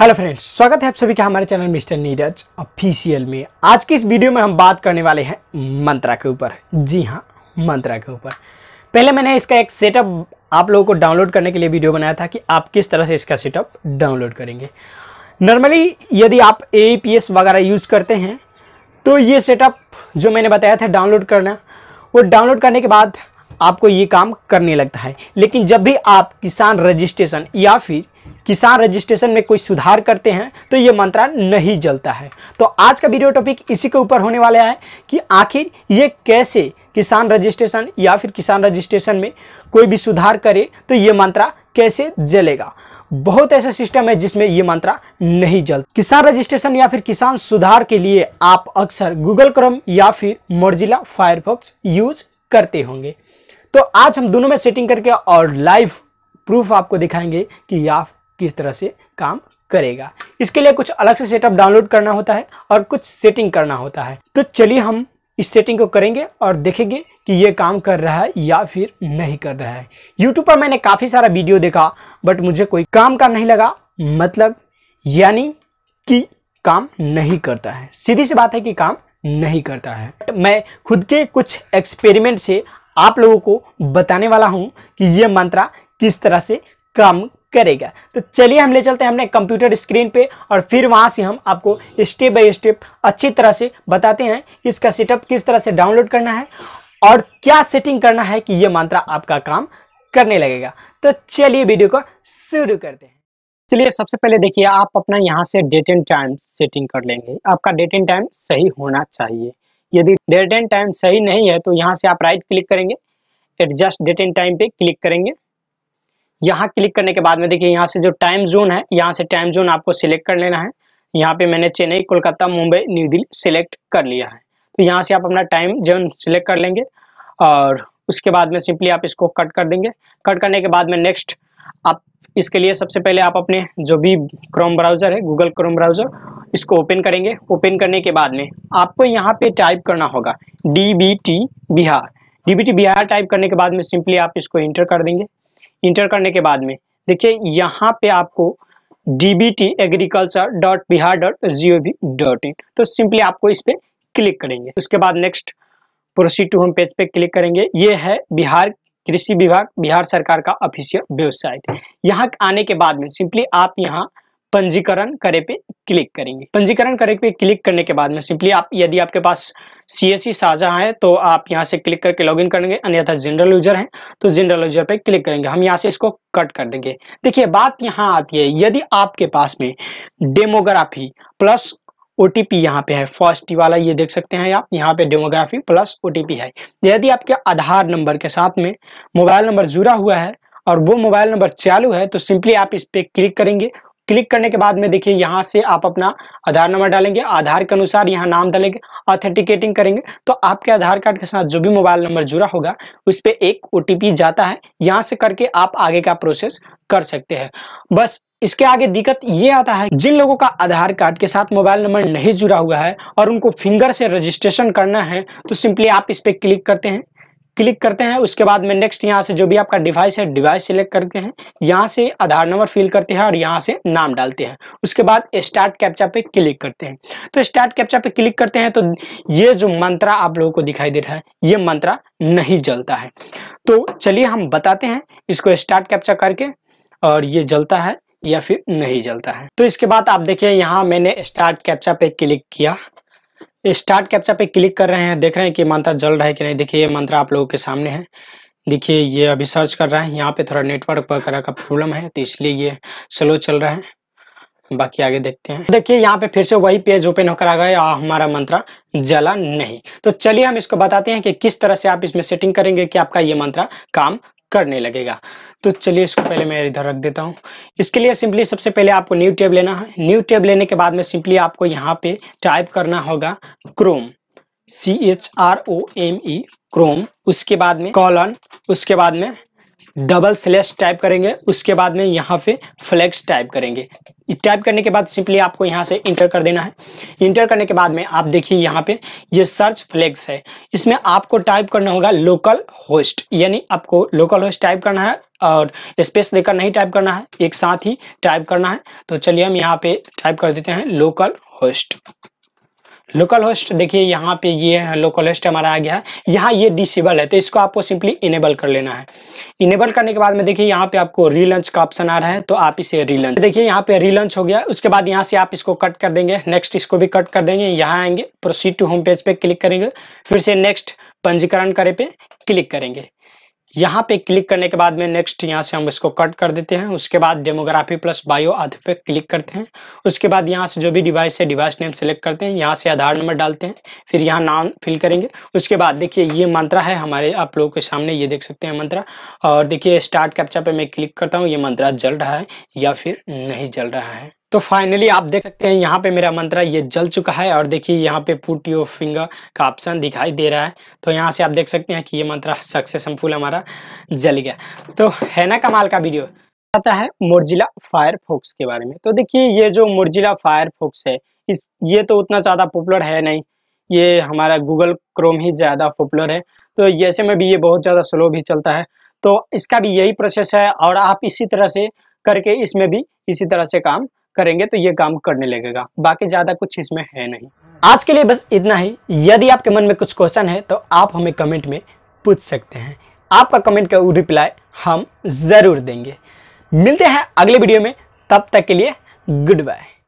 hello friends स्वागत है आप सभी का हमारे चैनल मिस्टर नीरज ऑफिशियल में आज की इस वीडियो में हम बात करने वाले हैं मंत्रा के ऊपर जी हाँ मंत्रा के ऊपर पहले मैंने इसका एक सेटअप आप लोगों को डाउनलोड करने के लिए वीडियो बनाया था कि आप किस तरह से इसका सेटअप डाउनलोड करेंगे नॉर्मली यदि आप ए वगैरह यूज़ करते हैं तो ये सेटअप जो मैंने बताया था डाउनलोड करना वो डाउनलोड करने के बाद आपको ये काम करने लगता है लेकिन जब भी आप किसान रजिस्ट्रेशन या फिर किसान रजिस्ट्रेशन में कोई सुधार करते हैं तो ये मंत्रा नहीं जलता है तो आज का वीडियो टॉपिक इसी के ऊपर होने वाला है कि आखिर ये कैसे किसान रजिस्ट्रेशन या फिर किसान रजिस्ट्रेशन में कोई भी सुधार करे तो ये मंत्रा कैसे जलेगा बहुत ऐसा सिस्टम है जिसमें ये मंत्रा नहीं जल किसान रजिस्ट्रेशन या फिर किसान सुधार के लिए आप अक्सर गूगल क्रम या फिर मोर्जिला फायरफॉक्स यूज करते होंगे तो आज हम दोनों में सेटिंग करके और लाइव प्रूफ आपको दिखाएंगे कि आप किस तरह से काम करेगा इसके लिए कुछ अलग से सेटअप डाउनलोड करना होता है और कुछ सेटिंग करना होता है तो चलिए हम इस सेटिंग को करेंगे और देखेंगे कि ये काम कर रहा है या फिर नहीं कर रहा है यूट्यूब पर मैंने काफ़ी सारा वीडियो देखा बट मुझे कोई काम का नहीं लगा मतलब यानी कि काम नहीं करता है सीधी सी बात है कि काम नहीं करता है मैं खुद के कुछ एक्सपेरिमेंट से आप लोगों को बताने वाला हूं कि ये मंत्रा किस तरह से काम करेगा तो चलिए हम ले चलते हैं हमने कंप्यूटर स्क्रीन पे और फिर वहाँ से हम आपको स्टेप बाय स्टेप अच्छी तरह से बताते हैं इसका सेटअप किस तरह से डाउनलोड करना है और क्या सेटिंग करना है कि ये मात्रा आपका काम करने लगेगा तो चलिए वीडियो को शुरू करते हैं चलिए सबसे पहले देखिए आप अपना यहाँ से डेट एंड टाइम सेटिंग कर लेंगे आपका डेट एंड टाइम सही होना चाहिए यदि डेट एंड टाइम सही नहीं है तो यहाँ से आप राइट क्लिक करेंगे एडजस्ट डेट एंड टाइम पे क्लिक करेंगे यहाँ क्लिक करने के बाद में देखिए यहाँ से जो टाइम जोन है यहाँ से टाइम जोन आपको सिलेक्ट कर लेना है यहाँ पे मैंने चेन्नई कोलकाता मुंबई न्यू दिल्ली सिलेक्ट कर लिया है तो यहाँ से आप अपना टाइम जोन सिलेक्ट कर लेंगे और उसके बाद में सिंपली आप इसको कट कर देंगे कट करने के बाद में नेक्स्ट आप इसके लिए सबसे पहले आप अपने जो भी क्रोम ब्राउज़र है गूगल क्रोम ब्राउज़र इसको ओपन करेंगे ओपन करने के बाद में आपको यहाँ पे टाइप करना होगा D B T Bihar D B T Bihar type करने के बाद में सिंपली आप इसको इंटर कर देंगे इंटर करने के बाद में देखिए यहाँ पे आपको D B T agriculture dot Bihar dot G O V dot in तो सिंपली आपको इस पर क्लिक करेंगे उसके बाद next proceed to home page पे क्लिक करेंगे ये है बिहार कृषि विभाग बिहार सरकार का ऑफिशियल वेबसाइट यहाँ आने के बाद में सिंपली आप यहाँ पंजीकरण करे पे क्लिक करेंगे पंजीकरण करे पे क्लिक करने के बाद में सिंपली आप यदि आपके पास सी एस साझा है तो आप यहाँ से क्लिक करके लॉगिन करेंगे अन्यथा जनरल यूजर है तो जनरल यूजर पे क्लिक करेंगे हम यहाँ से इसको कट कर देंगे देखिए बात यहाँ आती है यदि आपके पास में demography plus O T P यहाँ पे है फर्स्ट वाला ये देख सकते हैं आप यहाँ पे demography plus O T P है यदि आपके आधार नंबर के साथ में मोबाइल नंबर जुड़ा हुआ है और वो मोबाइल नंबर चालू है तो सिंपली आप इस पे क्लिक करेंगे क्लिक करने के बाद में देखिए यहाँ से आप अपना आधार नंबर डालेंगे आधार के अनुसार यहाँ नाम डालेंगे ऑथेंटिकेटिंग करेंगे तो आपके आधार कार्ड के साथ जो भी मोबाइल नंबर जुड़ा होगा उस पर एक ओ जाता है यहाँ से करके आप आगे का प्रोसेस कर सकते हैं बस इसके आगे दिक्कत ये आता है जिन लोगों का आधार कार्ड के साथ मोबाइल नंबर नहीं जुड़ा हुआ है और उनको फिंगर से रजिस्ट्रेशन करना है तो सिंपली आप इस पर क्लिक करते हैं क्लिक करते हैं उसके बाद में नेक्स्ट यहाँ से जो भी आपका डिवाइस है डिवाइस सिलेक्ट करते हैं यहाँ से आधार नंबर फिल करते हैं और यहाँ से नाम डालते हैं उसके बाद स्टार्ट कैप्चा पे क्लिक करते हैं तो स्टार्ट कैप्चा पे क्लिक करते हैं तो ये जो मंत्रा आप लोगों को दिखाई दे रहा है ये मंत्रा नहीं जलता है तो चलिए हम बताते हैं इसको स्टार्ट कैप्चा करके और ये जलता है या फिर नहीं जलता है तो इसके बाद आप देखिए यहाँ मैंने स्टार्ट कैप्चा पे क्लिक किया स्टार्ट कैप्चा पे क्लिक कर रहे हैं देख रहे हैं कि मंत्र जल रहा है कि नहीं देखिए ये मंत्र आप लोगों के सामने है देखिए ये अभी सर्च कर रहा है यहाँ पे थोड़ा नेटवर्क वगैरह का प्रॉब्लम है तो इसलिए ये स्लो चल रहा है बाकी आगे देखते हैं देखिए यहाँ पे फिर से वही पेज ओपन होकर आ गए और हमारा मंत्र जला नहीं तो चलिए हम इसको बताते हैं कि किस तरह से आप इसमें सेटिंग करेंगे कि आपका ये मंत्र काम करने लगेगा तो चलिए इसको पहले मैं इधर रख देता हूँ इसके लिए सिंपली सबसे पहले आपको न्यू टैब लेना है न्यू टैब लेने के बाद में सिंपली आपको यहाँ पे टाइप करना होगा Chrome C H R O M E Chrome उसके बाद में कॉलन उसके बाद में डबल स्लेश टाइप करेंगे उसके बाद में यहाँ पे फ्लेक्स टाइप करेंगे टाइप करने के बाद सिंपली आपको यहाँ से इंटर कर देना है इंटर करने के बाद में आप देखिए यहाँ पे ये सर्च फ्लैक्स है इसमें आपको टाइप करना होगा लोकल होस्ट यानी आपको लोकल होस्ट टाइप करना है और स्पेस देकर नहीं टाइप करना है एक साथ ही टाइप करना है तो चलिए हम यहाँ पे टाइप कर देते हैं लोकल होस्ट लोकल होस्ट देखिए यहाँ पे ये है लोकल होस्ट हमारा आ गया है यहाँ ये डिसेबल है तो इसको आपको सिंपली इनेबल कर लेना है इनेबल करने के बाद में देखिए यहाँ पे आपको रीलॉन्च का ऑप्शन आ रहा है तो आप इसे रीलंच देखिए यहाँ पे रीलंच हो गया उसके बाद यहाँ से आप इसको कट कर देंगे नेक्स्ट इसको भी कट कर देंगे यहाँ आएंगे प्रोसीड टू होम पेज पे क्लिक करेंगे फिर से नेक्स्ट पंजीकरण करे पे क्लिक करेंगे यहाँ पे क्लिक करने के बाद में नेक्स्ट यहाँ से हम इसको कट कर देते हैं उसके बाद डेमोग्राफी प्लस बायो आदि पे क्लिक करते हैं उसके बाद यहाँ से जो भी डिवाइस है डिवाइस नेम सेलेक्ट करते हैं यहाँ से आधार नंबर डालते हैं फिर यहाँ नाम फिल करेंगे उसके बाद देखिए ये मंत्रा है हमारे आप लोगों के सामने ये देख सकते हैं मंत्रा और देखिए स्टार्ट कैप्चा पर मैं क्लिक करता हूँ ये मंत्रा जल रहा है या फिर नहीं जल रहा है तो फाइनली आप देख सकते हैं यहाँ पे मेरा मंत्रा ये जल चुका है और देखिए यहाँ पे पुट योर फिंगर का ऑप्शन दिखाई दे रहा है तो यहाँ से आप देख सकते हैं कि ये मंत्रा सक्सेसफुल हमारा जल गया तो है ना कमाल का वीडियो आता है फायर फोक्स के बारे में तो देखिए ये जो मुरजिला फायर फोक्स है इस ये तो उतना ज़्यादा पॉपुलर है नहीं ये हमारा गूगल क्रोम ही ज़्यादा पॉपुलर है तो जैसे में भी ये बहुत ज़्यादा स्लो भी चलता है तो इसका भी यही प्रोसेस है और आप इसी तरह से करके इसमें भी इसी तरह से काम करेंगे तो ये काम करने लगेगा बाकी ज्यादा कुछ इसमें है नहीं आज के लिए बस इतना ही यदि आपके मन में कुछ क्वेश्चन है तो आप हमें कमेंट में पूछ सकते हैं आपका कमेंट का रिप्लाई हम जरूर देंगे मिलते हैं अगले वीडियो में तब तक के लिए गुड बाय